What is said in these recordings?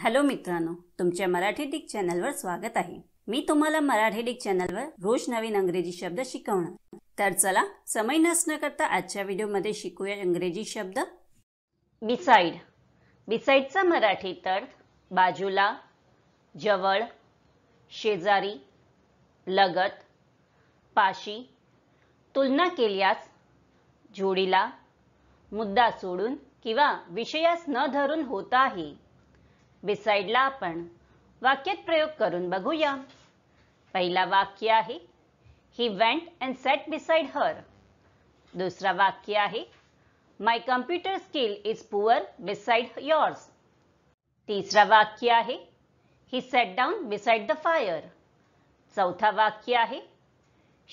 hello मित्रांनो तुमच्या Marathi Dick चॅनलवर स्वागत आहे मी तुम्हाला मराठी डिक चॅनलवर रोज नवीन अंग्रेजी शब्द शिकवणार तर चला समय नसणं करता आजच्या व्हिडिओमध्ये शिकूया इंग्रजी शब्द बिसाईड बिसाईडचा मराठी अर्थ बाजूला जवळ शेजारी लगत पाशी तुलना केल्यास जोडीला मुद्दा सोडून किंवा विषयास न धरून होता आहे बिसाईडला आपण वाक्यात प्रयोग करून बघूया पहिला वाक्य आहे he went and sat beside her दुसरा वाक्य आहे my computer skill is poor beside yours तिसरा वाक्य आहे he sat down beside the fire चौथा वाक्य आहे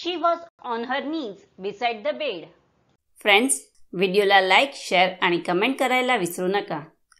she was on her knees beside the bed friends व्हिडिओला लाईक शेअर आणि कमेंट करायला विसरू नका